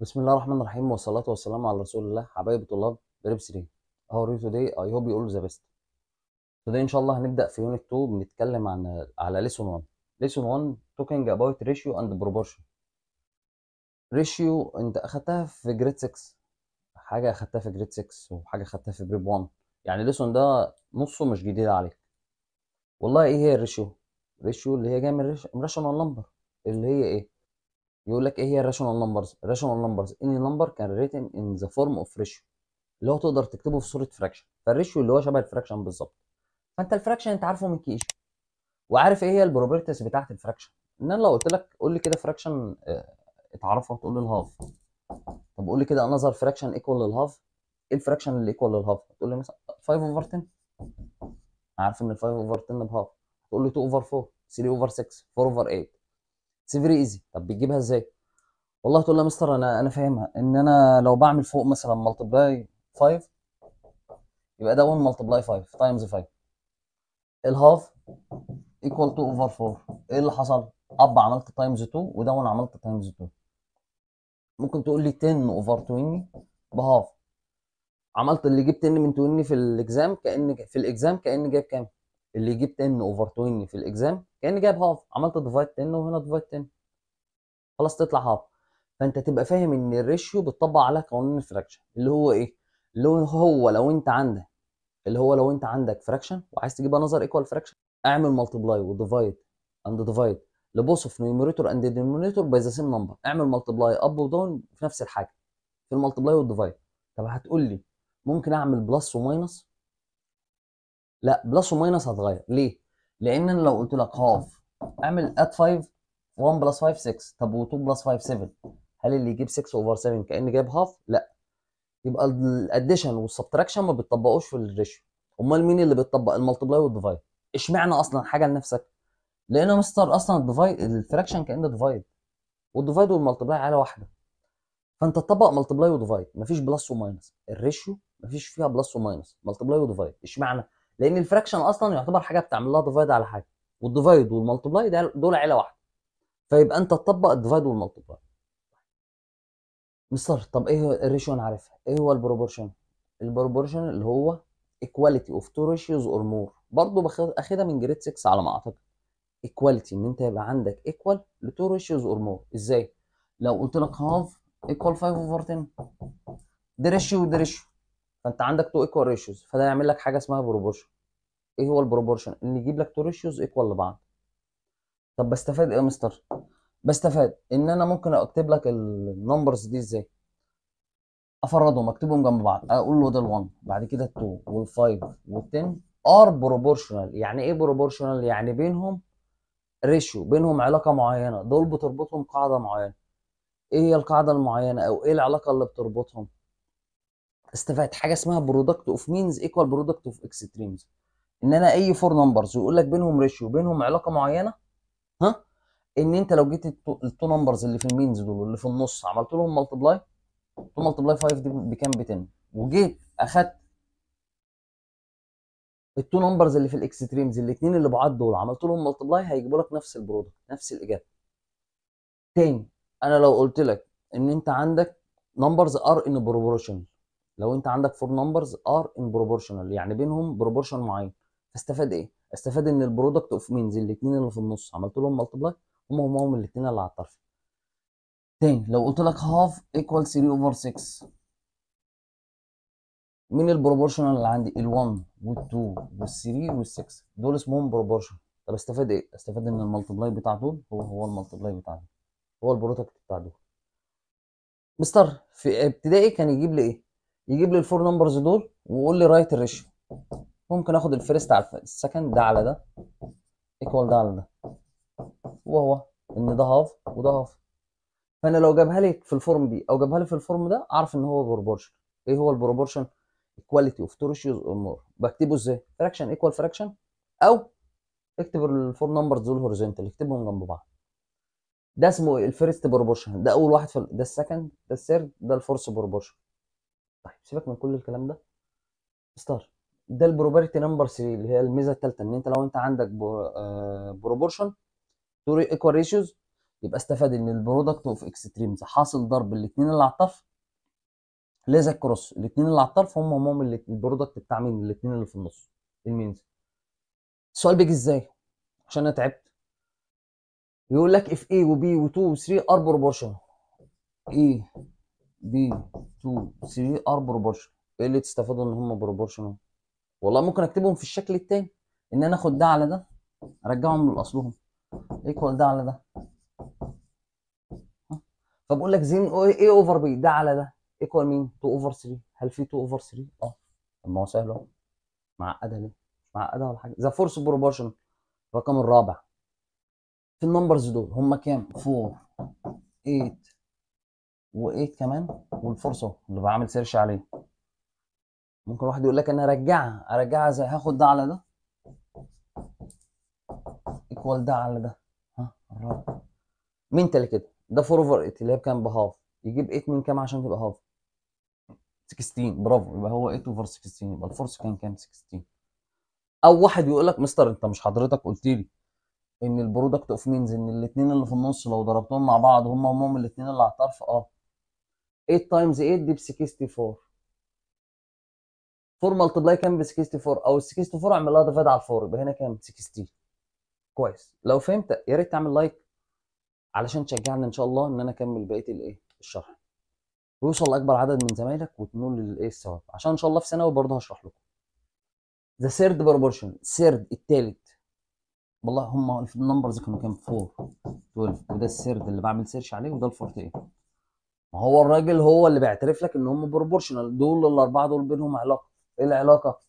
بسم الله الرحمن الرحيم والصلاة والسلام على رسول الله حبايب طلاب بريب 3 هاو ار يو توداي اي هوب يو اول ذا بيست توداي ان شاء الله هنبدا في يونت 2 بنتكلم عن على ليسون 1 ليسون 1 توكينج اباوت ريشيو اند بروبورشن ريشيو انت اخدتها في جريد 6 حاجه اخدتها في جريد 6 وحاجه اخدتها في بريب 1 يعني ليسون ده نصه مش جديد عليك والله ايه هي الريشيو ريشيو اللي هي جايه من ريشيو راشونال نمبر اللي هي ايه يقول لك ايه هي الراشونال نمبرز الراشونال نمبرز اني نمبر كان ريتن ان ذا فورم اوف ريشيو اللي هو تقدر تكتبه في صوره فراكشن فالريشيو اللي هو شبه الفراكشن بالظبط فانت الفراكشن انت عارفه من كيش وعارف ايه هي البروبرتيز بتاعه الفراكشن ان انا لو قلت لك قول لي كده فراكشن اه اتعرفها وتقول لي الهاف طب قول لي كده انذر فراكشن ايكوال للهاف ايه الفراكشن اللي ايكوال للهاف تقول لي مثلا 5 اوفر 10 عارف ان 5 اوفر 10 بهاف تقول لي 2 اوفر 4 3 اوفر 6 4 اوفر 8 اتس فيري ايزي طب بتجيبها ازاي والله تقول لها مستر انا انا فاهمها ان انا لو بعمل فوق مثلا ملتبلاي 5 يبقى ده 1 ملتبلاي 5 تايمز 5 الهاف ايكوال تو اوفر 4 ايه اللي حصل اب عملت تايمز 2 وده 1 عملت تايمز 2 ممكن تقول لي 10 اوفر 20 بهاف عملت اللي جبت 10 من 20 في الاكزام كان في الاكزام كان جايب كام اللي يجيب 10 اوفر 20 في الاكزام كان جايب هاف عملت ديفايد 10 وهنا ديفايد 10 خلاص تطلع هاف فانت تبقى فاهم ان الريشيو بتطبق على قانون الفراكشن اللي هو ايه اللي هو لو انت عندك اللي هو لو انت عندك فراكشن وعايز تجيب نظر ايكوال فراكشن اعمل مالتبلاي وديفايد اند ديفايد لبوث اوف نيوميريتور اند دينومينيتور باي ذا سيم نمبر اعمل مالتبلاي اب وداون في نفس الحاجه في المالتبلاي والديفايد طب هتقول لي ممكن اعمل بلس وماينس لا بلس وماينس هتغير ليه؟ لان انا لو قلت لك هاف اعمل ات 5 1 بلس 5 6 طب و2 بلس 5 7 هل اللي يجيب 6 اوفر 7 كان جايب هاف؟ لا يبقى الاديشن والسبتراكشن ما بتطبقوش في الريشيو امال مين اللي بيطبق المالتبلاي والديفايد؟ اشمعنى اصلا حاجه لنفسك؟ لان مستر اصلا الديفايد الفراكشن كانه ديفايد والديفايد والمالتبلاي على واحده فانت تطبق مالتبلاي وديفايد مفيش بلس وماينس الريشيو مفيش فيها بلس وماينس مالتبلاي وديفايد اشمعنى؟ لان الفراكشن اصلا يعتبر حاجه بتعمل لها ديفايد على حاجه والديفايد والمالتبلاي دول عيله واحده فيبقى انت تطبق الديفايد والمالتبلاي مستر طب ايه الريشيو انا عارفها ايه هو البروبورشن البروبورشن اللي هو ايكواليتي اوف تو ريشيوز اور مور برضه اخدها من جريد 6 على ما اعتقد ايكواليتي ان انت يبقى عندك ايكوال لتو ريشيوز اور مور ازاي لو قلت لك هاف ايكوال 5 اوفر 10 ده ريشيو وده ريشيو فانت عندك تو ايكوال ريشيوز فده يعمل لك حاجه اسمها بروبورشن ايه هو البروبورشن ان يجيب لك تو ريشيوز ايكوال لبعض طب بستفاد ايه يا مستر بستفاد ان انا ممكن اكتب لك النمبرز دي ازاي افردهم اكتبهم جنب بعض اقول له ده ال1 بعد كده ال2 وال5 وال10 ار بروبورشنال يعني ايه بروبورشنال يعني بينهم ريشيو بينهم علاقه معينه دول بتربطهم قاعده معينه ايه هي القاعده المعينه او ايه العلاقه اللي بتربطهم استفدت حاجه اسمها برودكت اوف مينز ايكوال برودكت اوف اكستريمز ان انا اي فور نمبرز ويقول لك بينهم ريشيو بينهم علاقه معينه ها ان انت لو جيت التو نمبرز اللي في المينز دول واللي في النص عملت لهم ملتبلاي تو ملتبلاي 5 دي بكام ب 10 وجيت اخدت التو نمبرز اللي في الاكستريمز الاثنين اللي بعض دول عملت لهم ملتبلاي هيجيبوا لك نفس البرودكت نفس الاجابه تاني انا لو قلت لك ان انت عندك نمبرز ار ان بروبورشن لو انت عندك فور نمبرز ار ان بروبورشنال يعني بينهم بروبورشن معين فاستفاد ايه؟ استفاد ان البرودكت اوف مينز الاثنين اللي في النص عملت لهم ملتبلاي هم هم هم الاثنين اللي على الطرف تاني لو قلت لك هاف ايكوال 3 اوفر 6 مين البروبورشنال اللي عندي ال1 وال2 وال3 وال6 دول اسمهم بروبورشن طب استفاد ايه استفاد ان الملتبلاي بتاع دول هو هو الملتبلاي بتاع دول هو البرودكت بتاع دول مستر في ابتدائي كان يجيب لي ايه يجيب لي الفور نمبرز دول ويقول لي رايت الريشيو ممكن اخد الفيرست على السكند ده على ده ايكوال ده على ده وهو ان ده هاف وده هاف فانا لو جابها لي في الفورم دي او جابها لي في الفورم ده اعرف ان هو بروبورشن ايه هو البروبورشن كواليتي اوف تو ريشيوز اور مور بكتبه ازاي فراكشن ايكوال فراكشن او اكتب الفور نمبرز دول هوريزونتال اكتبهم جنب بعض ده اسمه الفيرست بروبورشن ده اول واحد في ده السكند ده الثيرد ده الفورس بروبورشن طيب سيبك من كل الكلام ده ستار ده البروبرتي نمبر 3 اللي هي الميزه الثالثه ان انت لو انت عندك بروبورشن تو ايكوال ريشيوز يبقى استفاد ان البرودكت اوف اكستريمز حاصل ضرب الاثنين اللي على الطرف ليزا كروس الاثنين اللي على الطرف هم هم البرودكت بتاع مين الاثنين اللي في النص إيه المينز السؤال بيجي ازاي عشان انا تعبت يقول لك اف اي وبي و2 و3 ار بروبورشن ايه بي 2 3 ار بروبورشنال ايه اللي تستفادوا ان هم بروبورشنال والله ممكن اكتبهم في الشكل التاني ان انا اخد ده على ده ارجعهم لاصلهم ايكوال ده على ده فبقول لك زين ايه اوفر إيه بي ده على ده ايكوال مين 2 اوفر 3 هل في 2 اوفر 3 اه طب ما هو سهل اهو معقده ليه معقده ولا حاجه ذا فورس بروبورشن الرقم الرابع في النمبرز دول هم كام 4 8 وايه كمان والفرصه اللي بعمل سيرش عليه ممكن واحد يقول لك انا ارجعها ارجعها زي هاخد ده على ده ايكوال ده على ده ها مين تالي كده ده 4 اوفر 8 اللي هي بكام بهاف يجيب 8 من كام عشان تبقى هاف 16 برافو يبقى هو 8 اوفر 16 يبقى الفرصه كان كام 16 او واحد يقول لك مستر انت مش حضرتك قلت لي ان البرودكت اوف مينز ان الاثنين اللي في النص لو ضربتهم مع بعض هم هم الاثنين اللي على الطرف اه 8 تايمز 8 دي ب 64 4 ملتبلاي كام ب 64 او ال 64 اعمل لها ديفايد على 4 يبقى هنا كام 60 كويس لو فهمت يا ريت تعمل لايك علشان تشجعني ان شاء الله ان انا اكمل بقيه الايه الشرح ويوصل لاكبر عدد من زمايلك وتنول للايه الثواب عشان ان شاء الله في ثانوي برضه هشرح لكم ذا سيرد بروبورشن سيرد الثالث والله هم النمبرز كانوا كام 4 12 وده السيرد اللي بعمل سيرش عليه وده ال 48 ما هو الراجل هو اللي بيعترف لك ان هم بروبورشنال دول الاربعه دول بينهم علاقه ايه العلاقه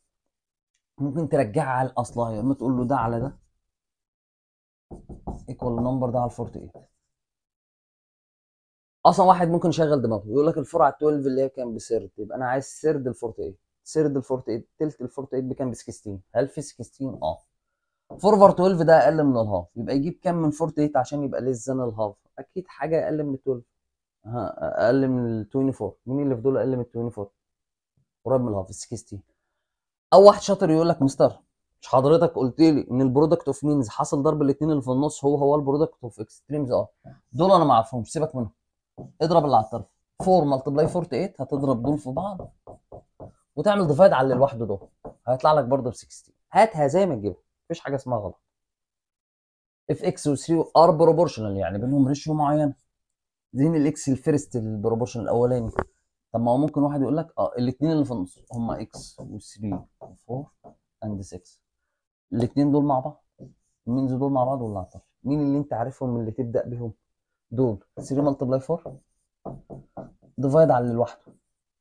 ممكن ترجعها على الاصلها يا اما تقول له ده على ده ايكوال نمبر ده على 48 إيه. اصلا واحد ممكن يشغل دماغه يقول لك الفرع 12 اللي هي كام بسرد يبقى انا عايز سرد ال 48 إيه. سرد ال 48 ثلث ال 48 بكام ب 16 هل في 16 اه فور 12 ده اقل من الهاف يبقى يجيب كام من 48 إيه عشان يبقى ليس ذان الهاف اكيد حاجه اقل من 12 ها اقل من ال 24 مين اللي في دول اقل من ال 24 قريب من الهاف ال 60 او واحد شاطر يقول لك مستر مش حضرتك قلت لي ان البرودكت اوف مينز حصل ضرب الاثنين اللي في النص هو هو البرودكت اوف اكستريمز اه دول انا ما اعرفهمش سيبك منهم اضرب اللي على الطرف 4 ملتبلاي 48 هتضرب دول في بعض وتعمل ديفايد على اللي لوحده دول هيطلع لك برضه ب 60 هاتها زي ما تجيبها مفيش حاجه اسمها غلط اف اكس و3 ار بروبورشنال يعني بينهم ريشيو معينه زين الاكس الفيرست البروبورشن الاولاني طب ما هو ممكن واحد يقول لك اه الاثنين اللي في النص هم اكس و3 و4 اند 6 الاثنين دول مع بعض مين دول مع بعض ولا عطل مين اللي انت عارفهم اللي تبدا بهم دول 3 ملتبلاي 4 ديفايد على اللي لوحده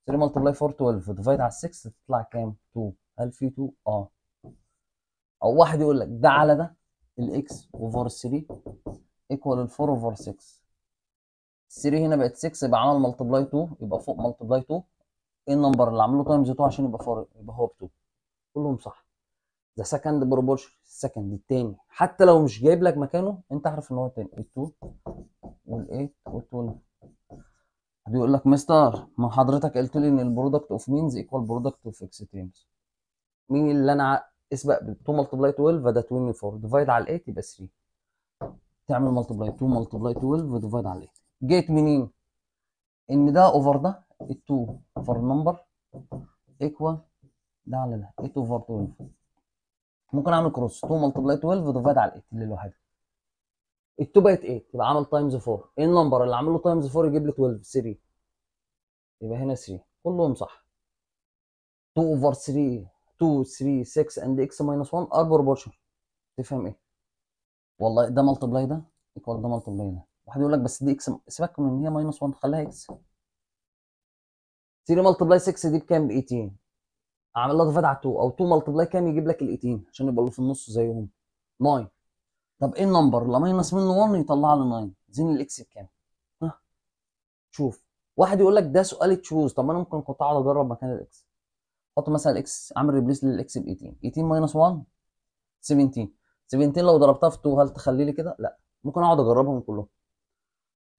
3 ملتبلاي 4 12 ديفايد على 6 تطلع كام 2 هل في 2 اه او واحد يقول لك ده على ده الاكس اوفر 3 ايكوال ال 4 اوفر 6 3 هنا بقت 6 يبقى عمل ملتبلاي 2 يبقى فوق ملتبلاي 2 ايه النمبر اللي عمله تايمز 2 عشان يبقى فور يبقى هو ب 2 كلهم صح ده سكند بروبورشن السكند الثاني حتى لو مش جايب لك مكانه انت عارف ان هو الثاني ال 2 وال 8 وال 12 هيقول لك مستر ما حضرتك قلت لي ان البرودكت اوف مينز ايكوال برودكت اوف اكستريمز مين اللي انا اسبق ب 2 ملتبلاي 12 ده 24 ديفايد على ال 8 يبقى 3 تعمل ملتبلاي 2 ملتبلاي 12 ديفايد على 8 جيت منين ان ده اوفر ده ال2 اوفر النمبر ايكوال ده على ده 8 اوفر 12 ممكن اعمل كروس 2 ملتبلاي 12 ديفايد على 8 لوحدها ال2 بقت 8 يبقى عامل تايمز 4 ايه النمبر اللي عامله تايمز 4 يجيب لي 12 3 يبقى هنا 3 كلهم صح 2 اوفر 3 2 3 6 اند اكس ماينس 1 ار بروبورشن تفهم ايه والله ده ملتبلاي ده ايكوال ده ملتبلاي ده واحد يقول لك بس دي اكس سيبك من ان هي ماينس 1 خليها اكس 3 ملتبلاي 6 دي بكام؟ ب 18 اعمل لها ديفايد على 2 او 2 ملتبلاي كام يجيب لك ال 18 عشان يبقى في النص زيهم 9 طب ايه النمبر؟ لا ماينس منه 1 يطلع لي 9 زين الاكس بكام؟ ها شوف واحد يقول لك ده سؤال تشوز طب ما انا ممكن كنت اقعد اجرب مكان الاكس حط مثلا الاكس اعمل ريبليس للاكس ب 18 18 ماينس 1 17 17 لو ضربتها في 2 هل تخلي لي كده؟ لا ممكن اقعد اجربهم كلهم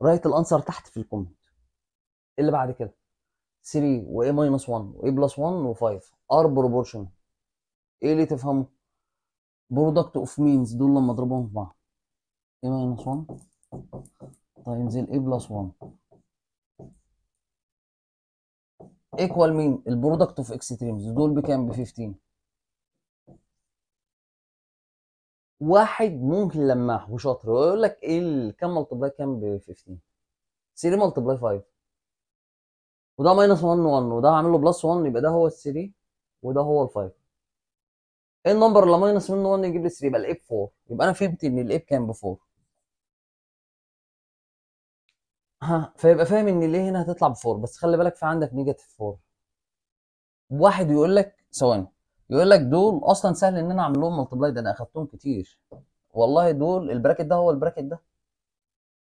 رايت الانسر تحت في الكومنت إيه اللي بعد كده 3 و a minus 1 و a plus 1 و 5 r proportion ايه اللي تفهمه برودكت اوف مينز دول لما اضربهم في بعض a minus 1 times a plus 1 ايكوال مين البرودكت اوف اكستريمز دول بكام ب 15 واحد ممكن لماح وشاطر ويقول لك ايه كام ملتبلاي كام ب 15 3 ملتبلاي 5 وده ماينس 1 1 وده هعمل له بلس 1 يبقى ده هو ال 3 وده هو ال 5 ايه النمبر اللي ماينس منه 1 يجيب لي 3 يبقى الايب 4 يبقى انا فهمت ان الايب كان ب 4 ها فيبقى فاهم ان ليه هنا هتطلع ب 4 بس خلي بالك في عندك نيجاتيف 4 واحد يقول لك ثواني يقول لك دول اصلا سهل ان انا اعمل لهم ملتبلاي ده انا اخدتهم كتير والله دول البراكت ده هو البراكت ده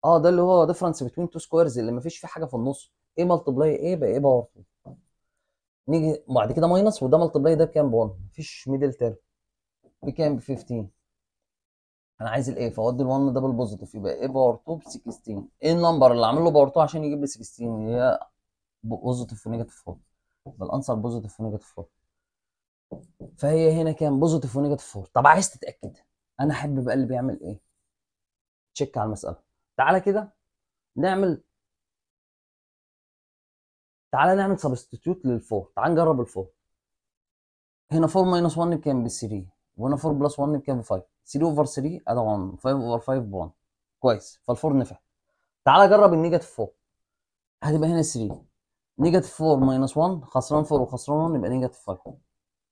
اه ده اللي هو ديفرنس بتوين تو سكويرز اللي ما فيش فيه حاجه في النص ايه ملتبلاي ايه بقى ايه باور نيجي بعد كده ماينس وده ملتبلاي ده بكام ب 1 مفيش ميدل تيرم بكام ب 15 انا عايز الايه فاودي ال1 ده بالبوزيتيف يبقى ايه باور 2 ب 16 ايه النمبر اللي عامل له باور 2 عشان يجيب لي 16 هي بوزيتيف ونيجاتيف 4 يبقى الانسر بوزيتيف ونيجاتيف 4 فهي هنا كام بوزيتيف ونيجاتيف 4 طب عايز تتاكد انا احب بقى اللي بيعمل ايه تشيك على المساله تعالى كده نعمل تعالى نعمل سبستيتيوت لل4 تعالى نجرب ال4 هنا 4 ماينس 1 بكام ب 3 وهنا 4 بلس 1 بكام ب 5 3 اوفر 3 ادي 1 5 اوفر 5 ب 1 كويس فال4 نفع تعالى جرب النيجاتيف 4 هتبقى هنا 3 نيجاتيف 4 ماينس 1 خسران 4 وخسران 1 يبقى نيجاتيف 5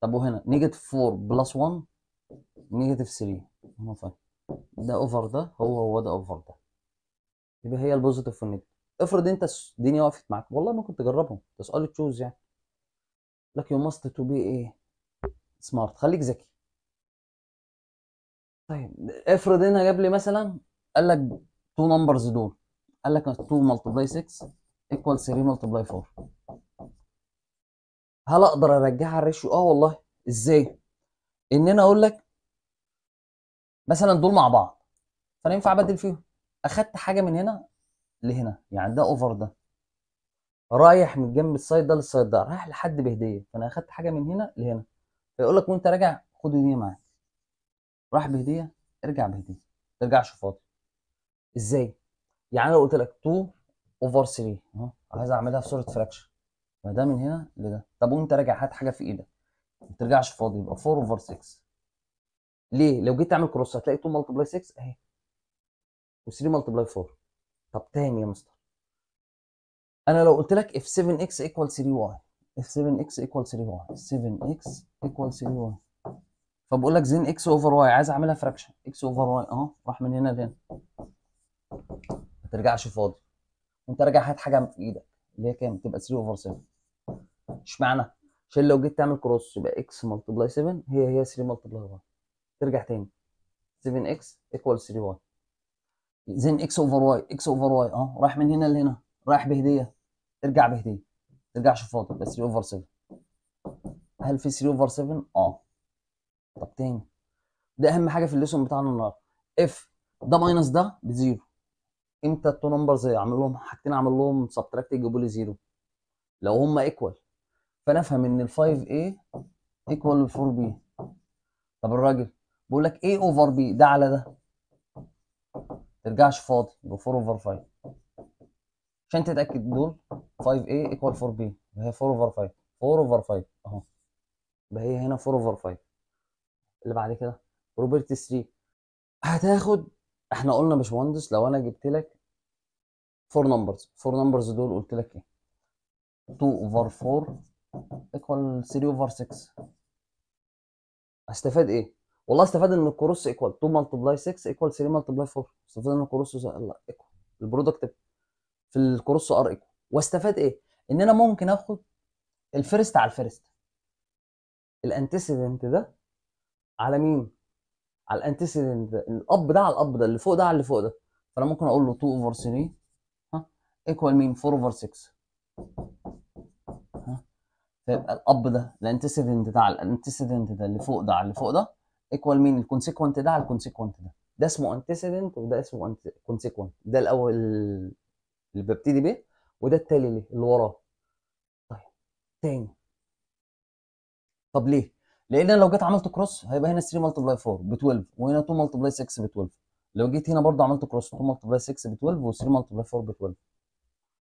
طب وهنا نيجاتيف 4 بلس 1 نيجاتيف 3 هنا ده اوفر ده هو هو ده اوفر ده يبقى هي البوزيتيف والنيجاتيف افرض انت الدنيا وقفت معاك والله ممكن تجربهم تسأل تشوز يعني لك يو ماست تو بي ايه سمارت خليك ذكي طيب افرض هنا جاب لي مثلا قال لك تو نمبرز دول قال لك 2 ملتبلاي 6 ايكوال 3 ملتبلاي 4 هل اقدر ارجعها الريشيو اه والله ازاي ان انا اقول لك مثلا دول مع بعض فانا ينفع ابدل فيهم اخدت حاجه من هنا لهنا يعني ده اوفر ده رايح من جنب السايد ده للسايد ده رايح لحد بهديه فانا اخدت حاجه من هنا لهنا فيقول لك وانت راجع خد هديه معاك راح بهديه ارجع بهديه ما ترجعش فاضي ازاي يعني لو قلت لك 2 اوفر 3 اهو عايز اعملها في صوره فراكشن ما ده من هنا لده طب وانت راجع هات حاجه في ايدك ما ترجعش فاضي يبقى 4 اوفر 6 ليه لو جيت تعمل كروس هتلاقي 2 ملتبلاي 6 اهي و3 ملتبلاي 4 طب تاني يا مستر انا لو قلت لك اف 7 اكس ايكوال 3 واي اف 7 اكس ايكوال 3 واي 7 اكس ايكوال 3 واي فبقول لك زين اكس اوفر واي عايز اعملها فراكشن اكس اوفر واي اهو راح من هنا لهنا ما ترجعش فاضي وانت راجع هات حاجه في ايدك اللي هي كام تبقى 3 اوفر 7 اشمعنى؟ عشان لو جيت تعمل كروس يبقى اكس ملتبلاي 7 هي هي 3 ملتبلاي واي ترجع تاني 7 اكس ايكوال 3 واي زين اكس اوفر واي اكس اوفر واي اه رايح من هنا لهنا رايح بهديه ترجع بهديه ترجع شوف فاضي 3 اوفر 7 هل في 3 اوفر 7 اه طب تاني ده اهم حاجه في الليسون بتاعنا النهارده اف ده ماينس ده بزيرو امتى التو نمبرز اعمل لهم حاجتين اعمل لهم سبتراكت يجيبوا لي زيرو لو هم ايكوال فنفهم ان ال 5A ايكوال ل 4B طب الراجل بيقول لك A اوفر B ده على ده ترجعش فاضي يبقى 4 اوفر 5 عشان تتاكد دول 5A ايكوال 4B يبقى هي 4 اوفر 5 4 اوفر 5 اهو يبقى هي هنا 4 اوفر 5 اللي بعد كده بروبرتي 3 هتاخد احنا قلنا يا باشمهندس لو انا جبت لك 4 نمبرز 4 نمبرز دول قلت لك ايه 2 اوفر 4 ايكوال 3 اوفر 6 استفاد ايه؟ والله استفاد ان الكروس ايكوال 2 ملتبلاي 6 ايكوال 3 ملتبلاي 4 استفاد ان الكروس ايكوال البرودكت في الكروس ار ايكوال واستفاد ايه؟ ان انا ممكن اخد الفيرست على الفيرست الانتسيدنت ده على مين؟ على الانتسيدنت ده الاب ده على الاب ده اللي فوق ده على اللي فوق ده فانا ممكن اقول له 2 اوفر 3 ها ايكوال مين 4 اوفر 6 فيبقى الاب ده الانتسيدنت ده على الانتسيدنت ده اللي فوق ده على اللي فوق ده ايكوال مين الكونسيكونت ده على الكونسيكونت ده ده اسمه انتسيدنت وده اسمه كونسيكونت ده الاول اللي ببتدي بيه وده التالي ليه اللي وراه طيب تاني طب ليه لان انا لو جيت عملت كروس هيبقى هنا 3 ملتبلاي 4 ب 12 وهنا 2 ملتبلاي 6 ب 12 لو جيت هنا برضه عملت كروس 2 ملتبلاي 6 ب 12 و3 ملتبلاي 4 ب 12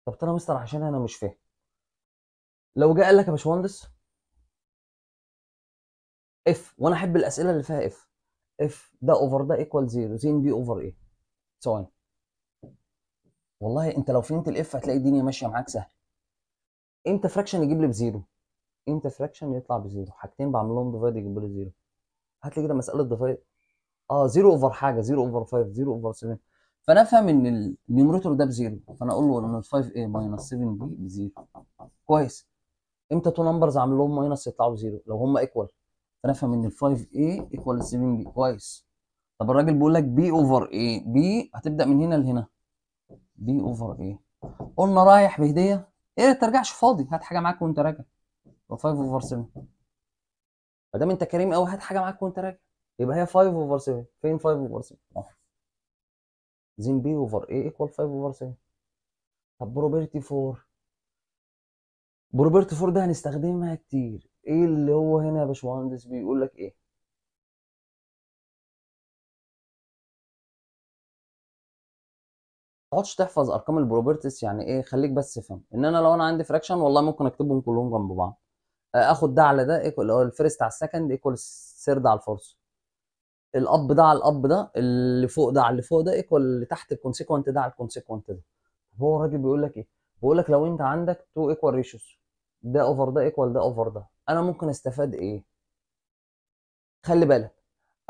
طب انا مستر عشان انا مش فاهم لو جه قال لك يا باشمهندس اف وانا احب الاسئله اللي فيها اف اف ده اوفر ده ايكوال زيرو زين بي اوفر ايه ثواني والله انت لو فهمت الاف هتلاقي الدنيا ماشيه معاك سهل امتى فراكشن يجيب لي بزيرو امتى فراكشن يطلع بزيرو حاجتين بعمل لهم ديفايد يجيبوا لي زيرو هات لي كده مساله ديفايد اه زيرو اوفر حاجه زيرو اوفر 5 زيرو اوفر 7 فانا افهم ان النيومريتور ده بزيرو فانا اقول له ان 5 a ماينس 7 b بزيرو كويس امتى تو نمبرز اعمل لهم ماينس يطلعوا زيرو لو هم ايكوال فانا افهم ان ال 5 a ايكوال 7 b كويس طب الراجل بيقول لك b اوفر a b هتبدا من هنا لهنا b اوفر a قلنا رايح بهديه ايه ما ترجعش فاضي هات حاجه معاك وانت راجع 5 اوفر 7 ما دام انت كريم قوي هات حاجه معاك وانت راجع يبقى هي 5 اوفر 7 فين 5 اوفر 7 اهو زين بي اوفر ايه ايكوال 5 اوفر 7 طب بروبرتي 4 بروبرت فورد هنستخدمها كتير ايه اللي هو هنا يا باشمهندس بيقول لك ايه تقعدش تحفظ ارقام البروبرتس يعني ايه خليك بس فاهم ان انا لو انا عندي فراكشن والله ممكن اكتبهم كلهم جنب بعض آه، اخد ده على ده ايكوال هو الفيرست على السكند ايكوال السيرد على الفورس الاب ده على الاب ده اللي فوق ده على اللي فوق ده ايكوال اللي تحت الكونسيكونت ده على الكونسيكونت ده هو الراجل بيقول لك ايه بقول لك لو انت عندك تو ايكوال ريشوس ده اوفر ده ايكوال ده اوفر ده انا ممكن استفاد ايه خلي بالك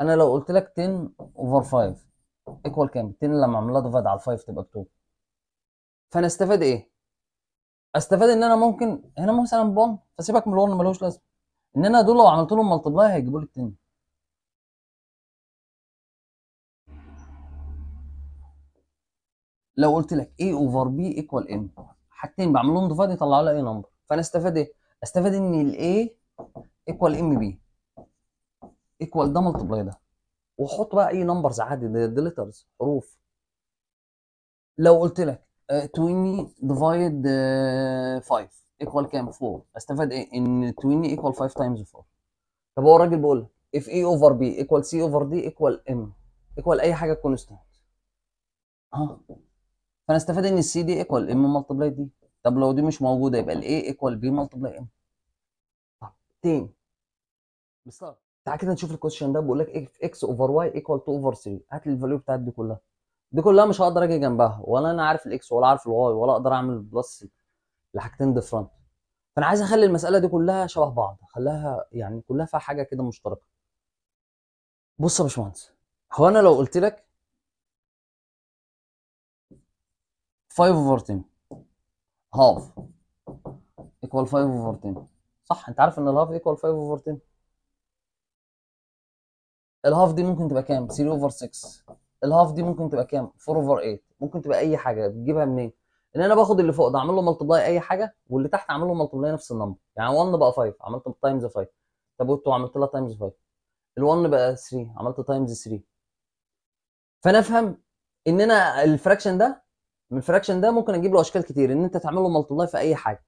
انا لو قلت لك 10 اوفر 5 ايكوال كام 10 لما اعملها ديفايد على 5 تبقى 2 فانا استفاد ايه استفاد ان انا ممكن هنا مثلا بون 1 فسيبك من ال1 ملوش لازمه ان انا دول لو عملت لهم ملتبلاي هيجيبوا لي 10 لو قلت لك A اوفر B ايكوال M حاجتين بعمل لهم يطلعوا لي اي نمبر فانا استفاد ايه؟ استفاد ان الاي ايكوال ام بي ايكوال ده ملتبلاي ده واحط بقى اي نمبرز عادي دي ليترز حروف لو قلت لك 20 ديفايد 5 ايكوال كام 4 استفاد ايه ان 20 ايكوال 5 تايمز 4 طب هو الراجل بيقول اف اي اوفر بي ايكوال سي اوفر دي ايكوال ام ايكوال اي حاجه كونستانت ها فانا استفاد ان السي دي ايكوال ام ملتبلاي دي طب لو دي مش موجوده يبقى الاي ايكوال بي ملتبلاي ام طب تاني مستغرب تعال كده نشوف الكوشن ده بيقول لك اكس اوفر واي ايكوال تو اوفر 3 هات لي الفاليو بتاعت دي كلها دي كلها مش هقدر اجي جنبها ولا انا عارف الاكس ولا عارف الواي ولا اقدر اعمل بلس لحاجتين ديفرنت فانا عايز اخلي المساله دي كلها شبه بعض اخليها يعني كلها فيها حاجه كده مشتركه بص يا باشمهندس هو انا لو قلت لك 5 اوفر 10 هاف ايكوال 5 اوفر 10 صح انت عارف ان الهاف ايكوال 5 اوفر 10 الهاف دي ممكن تبقى كام 3 اوفر 6 الهاف دي ممكن تبقى كام 4 اوفر 8 ممكن تبقى اي حاجه بتجيبها منين ان انا باخد اللي فوق ده اعمل له ملتبلاي اي حاجه واللي تحت اعمل له ملتبلاي نفس النمبر يعني 1 بقى 5 عملت تايمز 5 طب وانتوا عملت لها تايمز 5 ال1 بقى 3 عملت تايمز 3 فانا افهم ان انا الفراكشن ده من فراكشن ده ممكن اجيب له اشكال كتير ان انت تعمل له ملتبلاي في اي حاجه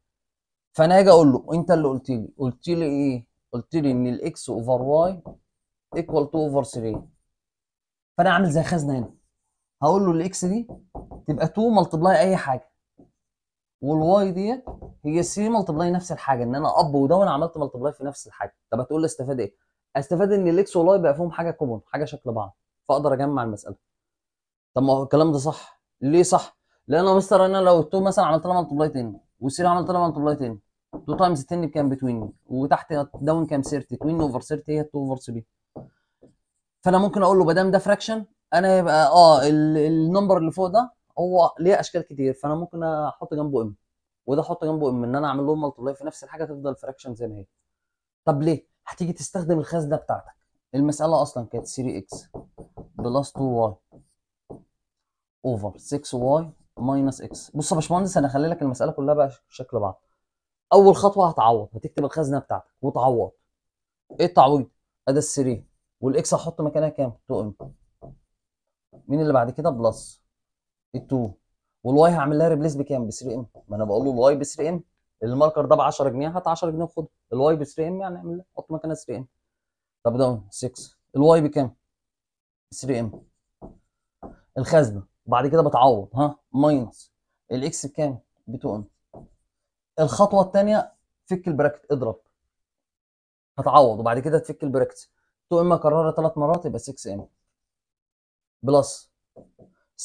فانا هاجي اقول له انت اللي قلت لي قلت لي ايه قلت لي ان الاكس اوفر واي ايكوال تو اوفر 3 فانا عامل زي خزنه هنا هقول له الاكس دي تبقى 2 ملتبلاي اي حاجه والواي ديت هي 3 ملتبلاي نفس الحاجه ان انا اب وداون عملت ملتبلاي في نفس الحاجه طب هتقول لي استفاد ايه؟ استفاد ان الاكس والواي بقى فيهم حاجه كومون حاجه شكل بعض فاقدر اجمع المساله طب ما هو الكلام ده صح ليه صح؟ لانه يا مستر انا لو التو مثلا عملت لها ملتبلاي 10 والسير عملت لها ملتبلاي 10 2 تايمز 10 بكام بتوين وتحت داون كام 30 توين اوفر 30 هي 2 اوفر 3 فانا ممكن اقول له ما دام ده فراكشن انا يبقى اه النمبر اللي فوق ده هو ليه اشكال كتير فانا ممكن احط جنبه ام وده احط جنبه ام ان انا اعمل لهم ملتبلاي في نفس الحاجه تفضل فراكشن زي ما هي طب ليه هتيجي تستخدم الخزنه بتاعتك المساله اصلا كانت 3 اكس بلس 2 واي اوفر 6 واي ماينس اكس بص يا باشمهندس انا هخلي لك المساله كلها بقى شكل بعض اول خطوه هتعوض هتكتب الخزنه بتاعتك وتعوض ايه التعويض ادي 3 والاكس هحط مكانها كام ام مين اللي بعد كده بلس ال2 والواي هعمل لها ريبليس بكام ب 3 ام ما انا بقول له الواي ب 3 ام الماركر ده ب 10 جنيه هات 10 جنيه وخدها الواي ب 3 ام يعني اعمل حط مكانها 3 ام طب ده 6 الواي بكام 3 ام الخزنه وبعد كده بتعوض ها ماينص الاكس بكام؟ ب 2 ام الخطوه الثانيه فك البراكت اضرب هتعوض وبعد كده تفك البراكت 2 ام كررها ثلاث مرات يبقى 6 ام بلس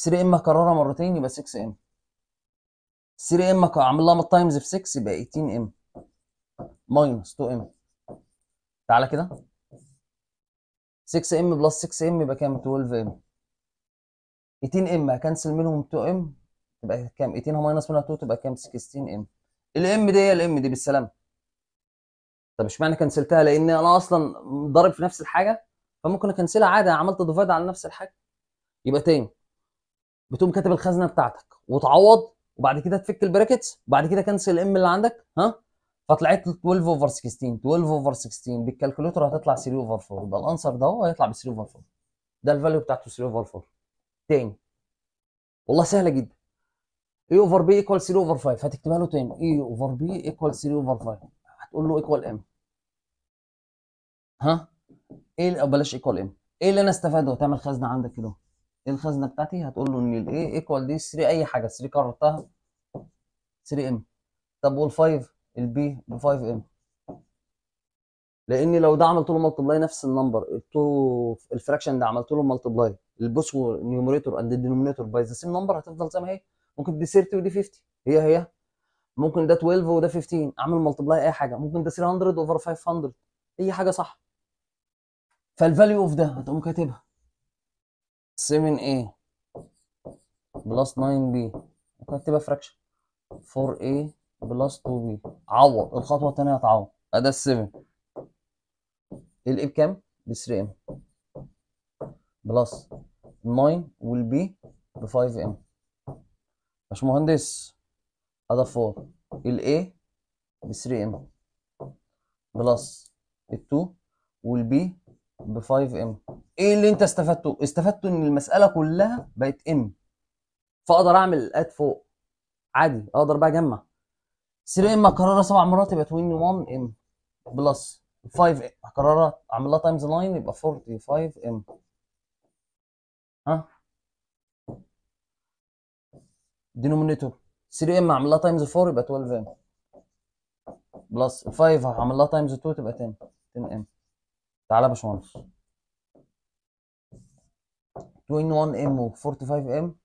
3 ام كررها مرتين يبقى 6 ام 3 ام اعمل لها تايمز في 6 يبقى 18 ام ماينس 2 ام تعالى كده 6 ام بلس 6 ام يبقى كام 12 ام 2 ام اكنسل منهم 2 ام تبقى كام 2 هو ماينس منها 2 تبقى كام 16 ام الام دي هي الام دي بالسلامه طب اشمعنى كنسلتها لان انا اصلا ضارب في نفس الحاجه فممكن اكنسلها عادي عملت ديفايد على نفس الحاجه يبقى تاني بتقوم كاتب الخزنه بتاعتك وتعوض وبعد كده تفك البراكتس وبعد كده كنسل الام اللي عندك ها فطلعت 12 اوفر 16 12 اوفر 16 بالكالكوليتر هتطلع 3 اوفر 4 يبقى الانسر ده هو هيطلع ب 3 اوفر 4 ده الفاليو بتاعته 3 اوفر 4 تاني والله سهله جدا اي اوفر بي ايكوال 3 اوفر 5 هتكتبها له تاني اي اوفر بي ايكوال 3 اوفر 5 هتقول له ايكوال ام ها ايه او بلاش ايكوال ام ايه اللي انا استفاده وتعمل خزنه عندك كده ايه الخزنه بتاعتي هتقول له ان الاي ايكوال دي 3 اي حاجه 3 كررتها 3 ام طب وال5 البي ب 5 ام لان لو ده عملت له ملتبلاي نفس النمبر الفراكشن ده عملت له ملتبلاي البوس نيوميريتور اند دينومينيتور باي ذا سيم نمبر هتفضل زي ما هي ممكن دي 30 ودي 50 هي هي ممكن ده 12 وده 15 اعمل ملتبلاي اي حاجه ممكن ده 300 اوفر 500 اي حاجه صح فالفاليو اوف ده هتقوم كاتبها 7a بلس 9b ممكن اكتبها فراكشن 4a بلس 2b عوض الخطوه الثانيه هتعوض ادي ال 7 الايه بكام؟ ب 3m بلس 9 والبي ب 5 ام باشمهندس اضاف 4 ال A ب 3 ام بلس ال 2 والبي ب 5 ام ايه اللي انت استفدته؟ استفدته ان المساله كلها بقت ام فاقدر اعمل الاد فوق عادي اقدر بقى اجمع 3 ام اكررها سبع مرات يبقى ام بلس 5 اكررها اعملها تايمز 9 يبقى ام ها دينومينيتور 3 ام هعمل تايمز 4 يبقى 12 ام بلس 5 هعمل تايمز 2 تبقى 10 10 ام تعالى يا باشمهندس 21 ام و 45 ام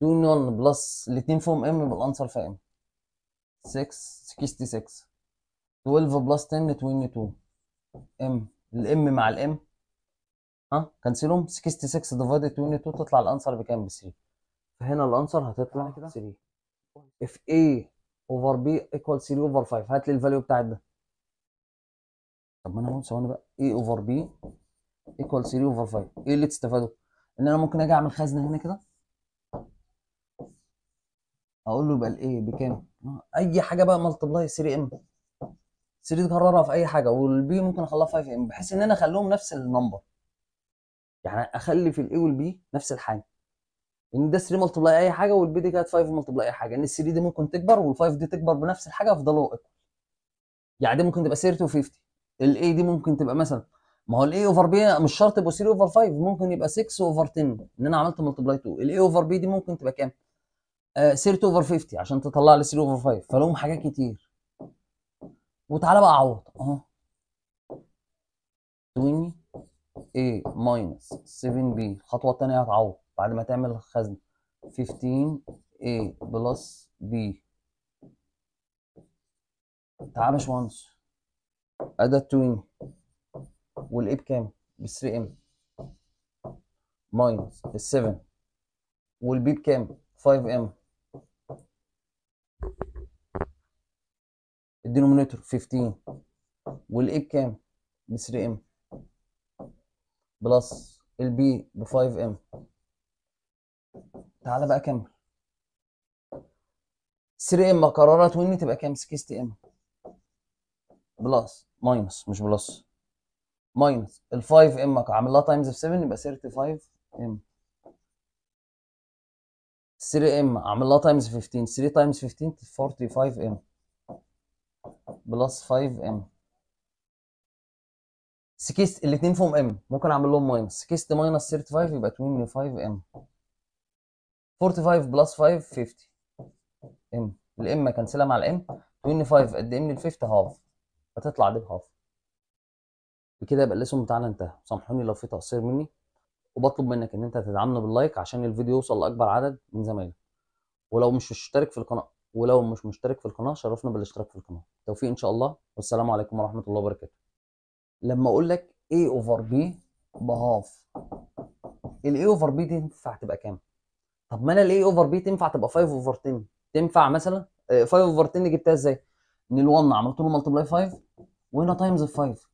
21 بلس الاثنين فيهم ام يبقى الانسر في ام 6 66 12 بلس 10 22 ام الام مع الام ها كنسلهم 66 ديفايدد 22 تطلع الانسر بكام ب 3 فهنا الانسر هتطلع 3 اف اي اوفر بي ايكوال 3 اوفر 5 هات لي الفاليو بتاعت ده طب ما انا هون ثواني بقى اي اوفر بي ايكوال 3 اوفر 5 ايه اللي تستفادوا؟ ان انا ممكن اجي اعمل خزنه هنا كده اقول له يبقى الايه بكام اي حاجه بقى ملتبلاي 3 ام 3 تكررها في اي حاجه والبي ممكن اخليها 5 ام بحيث ان انا اخليهم نفس النمبر يعني اخلي في الاي والبي نفس الحاجه ان ده 3 ملتبلاي اي حاجه والبي دي كانت 5 ملتبلاي اي حاجه ان ال 3 دي ممكن تكبر وال5 دي تكبر بنفس الحاجه يفضلوا ايكوال يعني دي ممكن تبقى و50 الاي دي ممكن تبقى مثلا ما هو الاي اوفر بي مش شرط يبقى 3 اوفر 5 ممكن يبقى 6 اوفر 10 ان انا عملت ملتبلاي 2 الاي اوفر بي دي ممكن تبقى كام؟ آه 3 اوفر 50 عشان تطلع لي 3 اوفر 5 فلهم حاجات كتير وتعالى بقى اعوض اهو 20 A ماينس 7B الخطوة التانية هتعوض بعد ما تعمل الخزن 15A بلس B تعالى يا باشمهندس أدا التوين والإيه بكام؟ ب 3M ماينس ال 7 والبي بكام؟ 5M الدينومينيتور 15 والإيه بكام؟ ب 3M بلس البي ب 5 ام تعالى بقى كمل 3 ام قررت وان تبقى كام 60 ام بلس ماينس مش بلس ماينس ال 5 ام عامل لها تايمز ب 7 يبقى 35 ام 3 ام اعمل لها تايمز 15 3 تايمز 15 45 ام بلس 5 ام سكيس الاثنين فيهم ام ممكن اعمل لهم ماينس سكيست ماينس 35 يبقى 25 ام 45 بلس 5 50 ام الام كنسلها مع الام 25 قد ام لل 50 هاف هتطلع دي بهاف بكده يبقى الاسم بتاعنا انتهى سامحوني لو في تقصير مني وبطلب منك ان انت تدعمنا باللايك عشان الفيديو يوصل لاكبر عدد من زمايلك ولو مش مشترك في القناه ولو مش مشترك في القناه شرفنا بالاشتراك في القناه توفيق ان شاء الله والسلام عليكم ورحمه الله وبركاته لما اقول لك A اوفر B بهاف ال A اوفر B دي تنفع تبقى كام؟ طب ما انا ال A اوفر B تنفع تبقى 5 اوفر 10 تنفع مثلا 5 اوفر 10 جبتها ازاي؟ من ال 1 عملت له ملتبلاي 5 وهنا تايمز ال 5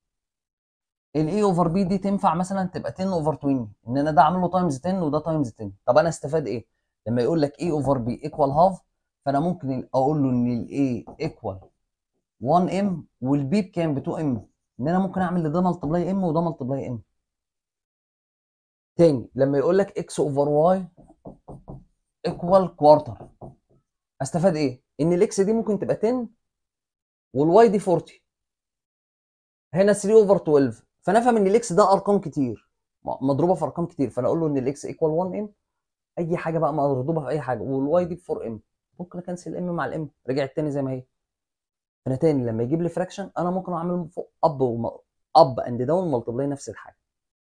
ال A اوفر B دي تنفع مثلا تبقى 10 اوفر 20 ان انا ده عامل له تايمز 10 وده تايمز 10 طب انا استفاد ايه؟ لما يقول لك A اوفر B ايكوال هاف فانا ممكن اقول له ان ال A ايكوال 1 ام والبي بكام ب 2 ام ان انا ممكن اعمل لده ملتبلاي ام وده ملتبلاي ام تاني لما يقول لك اكس اوفر واي ايكوال كوارتر استفاد ايه ان الاكس دي ممكن تبقى 10 والواي دي 40 هنا 3 اوفر 12 فانا افهم ان الاكس ده ارقام كتير مضروبه في ارقام كتير فانا اقول له ان الاكس ايكوال 1 ام اي حاجه بقى مضروبه في اي حاجه والواي دي 4 ام ممكن اكنسل ام مع الام رجعت تاني زي ما هي انا تاني لما يجيب لي فراكشن انا ممكن اعمل فوق اب وم... اب اند داون ملتبلاي نفس الحاجه